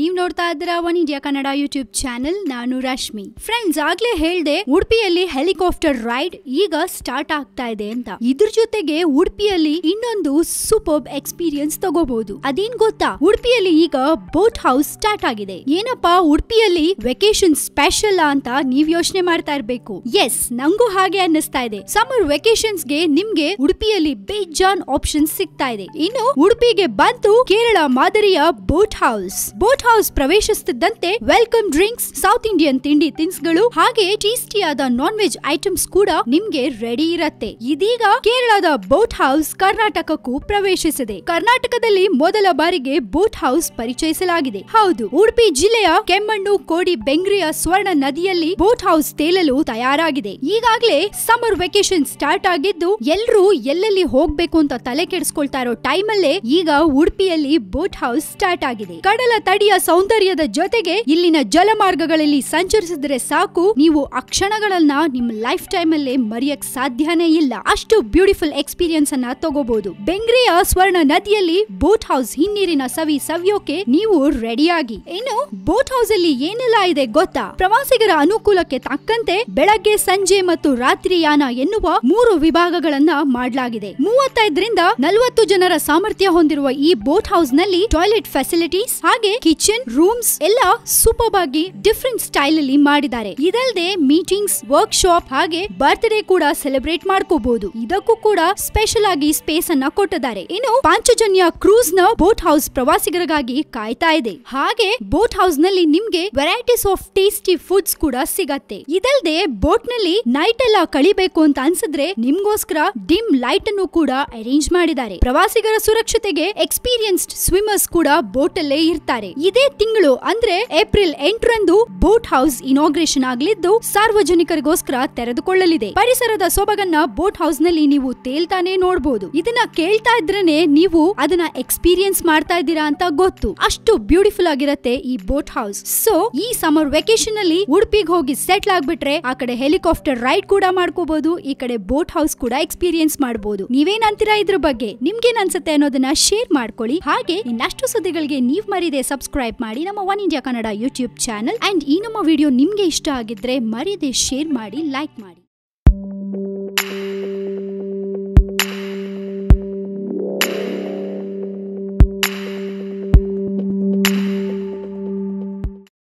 ನೀವ್ ನೋಡ್ತಾ ಇದ್ದೀರಾ one India Kannada YouTube channel ನಾನು ರಶ್ಮಿ ಫ್ರೆಂಡ್ಸ್ ಆಗ್ಲೇ ಹೇಳ್ದೆ ಉಡುಪಿಯಲ್ಲಿ ಹೆಲಿಕಾಪ್ಟರ್ ರೈಡ್ ಈಗ ಸ್ಟಾರ್ಟ್ ಆಗ್ತಾ ಇದೆ ಅಂತ ಇದ್ರ ಜೊತೆಗೆ ಉಡುಪಿಯಲ್ಲಿ ಇನ್ನೊಂದು ಸೂಪರ್ಬ್ ಎಕ್ಸ್ಪೀರಿಯನ್ಸ್ ತಗೋಬಹುದು ಅದೇನ್ ಗೊತ್ತಾ ಉಡುಪಿಯಲ್ಲಿ ಈಗ ಬೋಟ್ ಹೌಸ್ ಸ್ಟಾರ್ಟ್ ಆಗಿದೆ ಏನಪ್ಪಾ ಉಡುಪಿಯಲ್ಲಿ ವೆಕೇಶನ್ ಸ್ಪೆಷಲ್ ಅಂತ ನೀವ್ ಯೋಚನೆ ಮಾಡ್ತಾ ಇರ್ಬೇಕು ಎಸ್ ನಂಗೂ ಹಾಗೆ ಅನ್ನಿಸ್ತಾ ಇದೆ ಸಮರ್ ವೆಕೇಶನ್ಸ್ ಗೆ ನಿಮ್ಗೆ ಉಡುಪಿಯಲ್ಲಿ ಬೇಜಾನ್ ಆಪ್ಷನ್ ಸಿಗ್ತಾ ಇದೆ ಇನ್ನು ಉಡುಪಿಗೆ ಬಂತು ಕೇರಳ ಮಾದರಿಯ boat house boat guest house ಪ್ರವೇಶಿಸುತ್ತಿದ್ದಂತೆ ವೆಲ್ಕಮ್ ಡ್ರಿಂಕ್ಸ್ ಸೌತ್ ಇಂಡಿಯನ್ ತಿಂಡಿ ತಿನಿಸುಗಳು ಹಾಗೆ ಟೇಸ್ಟಿಯಾದ ನಾನ್ ವೆಜ್ ಐಟಮ್ಸ್ ಕೂಡ ನಿಮ್ಗೆ ರೆಡಿ ಇರುತ್ತೆ ಇದೀಗ ಕೇರಳದ ಬೋಟ್ ಹೌಸ್ ಕರ್ನಾಟಕಕ್ಕೂ ಪ್ರವೇಶಿಸಿದೆ ಕರ್ನಾಟಕದಲ್ಲಿ ಮೊದಲ ಬಾರಿಗೆ ಬೋಟ್ ಹೌಸ್ ಪರಿಚಯಿಸಲಾಗಿದೆ ಹೌದು ಉಡುಪಿ ಜಿಲ್ಲೆಯ ಕೆಮ್ಮಣ್ಣು ಕೋಡಿ ಬೆಂಗ್ರಿಯ ಸ್ವರ್ಣ ನದಿಯಲ್ಲಿ ಬೋಟ್ ಹೌಸ್ ತೇಲಲು ತಯಾರಾಗಿದೆ ಈಗಾಗಲೇ ಸಮರ್ ವೆಕೇಶನ್ ಸ್ಟಾರ್ಟ್ ಆಗಿದ್ದು ಎಲ್ರೂ ಎಲ್ಲೆಲ್ಲಿ ಹೋಗ್ಬೇಕು ಅಂತ ತಲೆ ಕೆಡಿಸ್ಕೊಳ್ತಾ ಇರೋ ಟೈಮಲ್ಲೇ ಈಗ ಉಡುಪಿಯಲ್ಲಿ ಬೋಟ್ ಹೌಸ್ ಸ್ಟಾರ್ಟ್ ಆಗಿದೆ ಕಡಲ ತಡಿಯ ಪ್ರಕೃತಿಯ ಸೌಂದರ್ಯದ ಜೊತೆಗೆ ಇಲ್ಲಿನ ಜಲಮಾರ್ಗಗಳಲ್ಲಿ ಸಂಚರಿಸಿದ್ರೆ ಸಾಕು ನೀವು ಆ ಕ್ಷಣಗಳನ್ನ ನಿಮ್ ಲೈಫ್ ಟೈಮ್ ಅಲ್ಲೇ ಮರೆಯಕ್ ಸಾಧ್ಯನೇ ಇಲ್ಲ ಅಷ್ಟು ಬ್ಯೂಟಿಫುಲ್ ಎಕ್ಸ್ಪೀರಿಯನ್ಸ್ ಅನ್ನ ತಗೋಬಹುದು ಬೆಂಗ್ರಿಯ ಸ್ವರ್ಣ ನದಿಯಲ್ಲಿ ಬೋಟ್ ಹೌಸ್ ಹಿನ್ನೀರಿನ ಸವಿ ಸವಿಯೋಕೆ ನೀವು ರೆಡಿಯಾಗಿ ಇನ್ನು ಬೋಟ್ ಹೌಸ್ ಅಲ್ಲಿ ಏನೆಲ್ಲ ಇದೆ ಗೊತ್ತಾ ಪ್ರವಾಸಿಗರ ಅನುಕೂಲಕ್ಕೆ ತಕ್ಕಂತೆ ಬೆಳಗ್ಗೆ ಸಂಜೆ ಮತ್ತು ರಾತ್ರಿ ಯಾನ ಎನ್ನುವ ಮೂರು ವಿಭಾಗಗಳನ್ನ ಮಾಡಲಾಗಿದೆ ಮೂವತ್ತೈದರಿಂದ ನಲವತ್ತು ಜನರ ಸಾಮರ್ಥ್ಯ ಹೊಂದಿರುವ ಈ ಬೋಟ್ ಹೌಸ್ ನಲ್ಲಿ ಟಾಯ್ಲೆಟ್ ಫೆಸಿಲಿಟೀಸ್ ಹಾಗೆ ಕಿಚನ್ ರೂಮ್ಸ್ ಎಲ್ಲ ಸೂಪರ್ ಆಗಿ ಡಿಫ್ರೆಂಟ್ ಸ್ಟೈಲ್ ಅಲ್ಲಿ ಮಾಡಿದ್ದಾರೆ ಇದಲ್ಲದೆ ಮೀಟಿಂಗ್ಸ್ ವರ್ಕ್ ಶಾಪ್ ಹಾಗೆ ಬರ್ತ್ಡೇ ಕೂಡ ಸೆಲೆಬ್ರೇಟ್ ಮಾಡ್ಕೋಬಹುದು ಇದಕ್ಕೂ ಕೂಡ ಸ್ಪೆಷಲ್ ಆಗಿ ಸ್ಪೇಸ್ ಅನ್ನ ಕೊಟ್ಟಿದ್ದಾರೆ ಇನ್ನು ಪಾಂಚಜನ್ಯ ಕ್ರೂಸ್ ನ ಬೋಟ್ ಹೌಸ್ ಪ್ರವಾಸಿಗರಿಗಾಗಿ ಕಾಯ್ತಾ ಇದೆ ಹಾಗೆ ಬೋಟ್ ಹೌಸ್ ನಲ್ಲಿ ನಿಮ್ಗೆ ವೆರೈಟೀಸ್ ಆಫ್ ಟೇಸ್ಟಿ ಫುಡ್ಸ್ ಕೂಡ ಸಿಗತ್ತೆ ಇದಲ್ಲದೆ ಬೋಟ್ ನಲ್ಲಿ ನೈಟ್ ಎಲ್ಲ ಕಳಿಬೇಕು ಅಂತ ಅನ್ಸಿದ್ರೆ ನಿಮ್ಗೋಸ್ಕರ ಡಿಮ್ ಲೈಟ್ ಅನ್ನು ಕೂಡ ಅರೇಂಜ್ ಮಾಡಿದ್ದಾರೆ ಪ್ರವಾಸಿಗರ ಸುರಕ್ಷತೆಗೆ ಎಕ್ಸ್ಪೀರಿಯನ್ಸ್ಡ್ ಸ್ವಿಮ್ಮರ್ಸ್ ಕೂಡ ಬೋಟ್ ಅಲ್ಲೇ ಇರ್ತಾರೆ ಇದೇ ತಿಂಗಳು ಅಂದ್ರೆ ಏಪ್ರಿಲ್ ಎಂಟರಂದು ಬೋಟ್ ಹೌಸ್ ಇನಾಗ್ರೇಷನ್ ಆಗಲಿದ್ದು ಸಾರ್ವಜನಿಕರಿಗೋಸ್ಕರ ತೆರೆದುಕೊಳ್ಳಲಿದೆ ಪರಿಸರದ ಸೊಬಗನ್ನ ಬೋಟ್ ಹೌಸ್ ನಲ್ಲಿ ನೀವು ತೇಲ್ತಾನೆ ನೋಡಬಹುದು ಇದನ್ನ ಕೇಳ್ತಾ ಇದ್ರೇನೆ ನೀವು ಅದನ್ನ ಎಕ್ಸ್ಪೀರಿಯನ್ಸ್ ಮಾಡ್ತಾ ಇದ್ದೀರಾ ಅಂತ ಗೊತ್ತು ಅಷ್ಟು ಬ್ಯೂಟಿಫುಲ್ ಆಗಿರತ್ತೆ ಈ ಬೋಟ್ ಹೌಸ್ ಸೊ ಈ ಸಮರ್ ವೆಕೇಶನ್ ಅಲ್ಲಿ ಉಡುಪಿಗೆ ಹೋಗಿ ಸೆಟ್ಲ್ ಆಗ್ಬಿಟ್ರೆ ಆ ಕಡೆ ಹೆಲಿಕಾಪ್ಟರ್ ರೈಡ್ ಕೂಡ ಮಾಡ್ಕೋಬಹುದು ಈ ಕಡೆ ಬೋಟ್ ಹೌಸ್ ಕೂಡ ಎಕ್ಸ್ಪೀರಿಯನ್ಸ್ ಮಾಡಬಹುದು ನೀವೇನ್ ಅಂತೀರಾ ಇದ್ರ ಬಗ್ಗೆ ಏನ್ ಅನ್ಸುತ್ತೆ ಅನ್ನೋದನ್ನ ಶೇರ್ ಮಾಡ್ಕೊಳ್ಳಿ ಹಾಗೆ ಇನ್ನಷ್ಟು ಸುದ್ದಿಗಳಿಗೆ ನೀವ್ ಮರಿದೆ ಸಬ್ಸ್ಕ್ರೈಬ್ ಸಬ್ಸ್ಕ್ರೈಬ್ ಮಾಡಿ ನಮ್ಮ one India Kannada YouTube channel and ಈ ನಮ್ಮ ವಿಡಿಯೋ ನಿಮಗೆ ಇಷ್ಟ ಆಗಿದ್ರೆ ಮರಿದೆ ಶೇರ್ ಮಾಡಿ ಲೈಕ್ ಮಾಡಿ